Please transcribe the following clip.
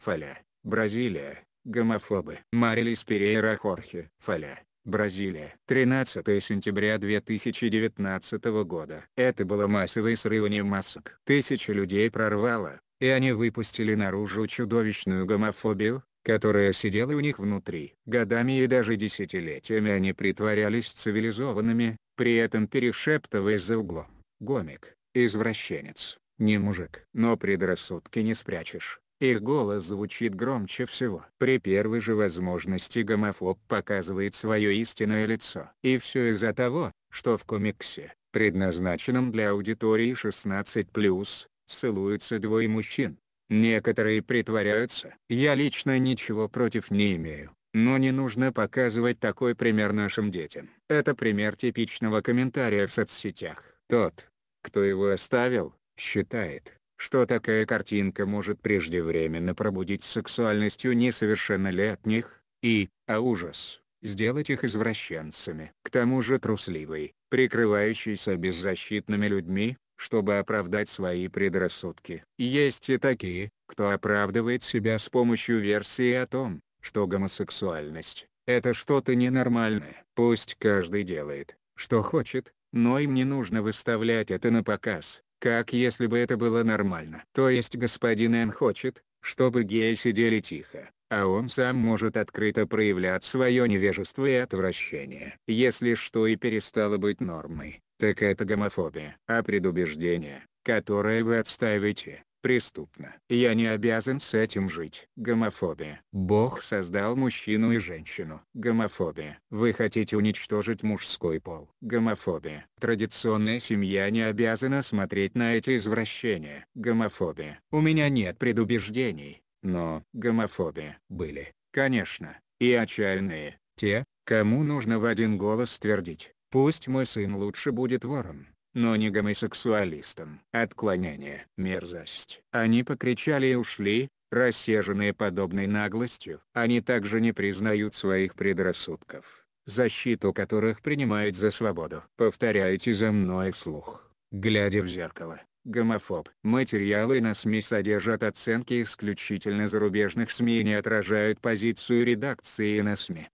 Фаля, Бразилия, гомофобы. Марилис Перейра Хорхе, Фаля, Бразилия. 13 сентября 2019 года. Это было массовое срывание масок. Тысячи людей прорвало, и они выпустили наружу чудовищную гомофобию, которая сидела у них внутри. Годами и даже десятилетиями они притворялись цивилизованными, при этом перешептываясь за углом. Гомик, извращенец, не мужик. Но предрассудки не спрячешь. Их голос звучит громче всего. При первой же возможности гомофоб показывает свое истинное лицо. И все из-за того, что в комиксе, предназначенном для аудитории 16+, целуются двое мужчин. Некоторые притворяются. Я лично ничего против не имею. Но не нужно показывать такой пример нашим детям. Это пример типичного комментария в соцсетях. Тот, кто его оставил, считает, что такая картинка может преждевременно пробудить сексуальность у несовершеннолетних, и, а ужас, сделать их извращенцами. К тому же трусливый, прикрывающийся беззащитными людьми, чтобы оправдать свои предрассудки. Есть и такие, кто оправдывает себя с помощью версии о том, что гомосексуальность – это что-то ненормальное. Пусть каждый делает, что хочет, но им не нужно выставлять это на показ. Как если бы это было нормально. То есть господин Н хочет, чтобы геи сидели тихо, а он сам может открыто проявлять свое невежество и отвращение. Если что и перестало быть нормой, так это гомофобия. А предубеждение, которое вы отстаиваете, преступно. Я не обязан с этим жить. Гомофобия. Бог создал мужчину и женщину. Гомофобия. Вы хотите уничтожить мужской пол. Гомофобия. Традиционная семья не обязана смотреть на эти извращения. Гомофобия. У меня нет предубеждений, но гомофобия. Были, конечно, и отчаянные, те, кому нужно в один голос твердить. Пусть мой сын лучше будет вором, но не гомосексуалистам. Отклонение. Мерзость. Они покричали и ушли, рассерженные подобной наглостью. Они также не признают своих предрассудков, защиту которых принимают за свободу. Повторяйте за мной вслух, глядя в зеркало. Гомофоб. Материалы на СМИ содержат оценки исключительно зарубежных СМИ и не отражают позицию редакции на СМИ.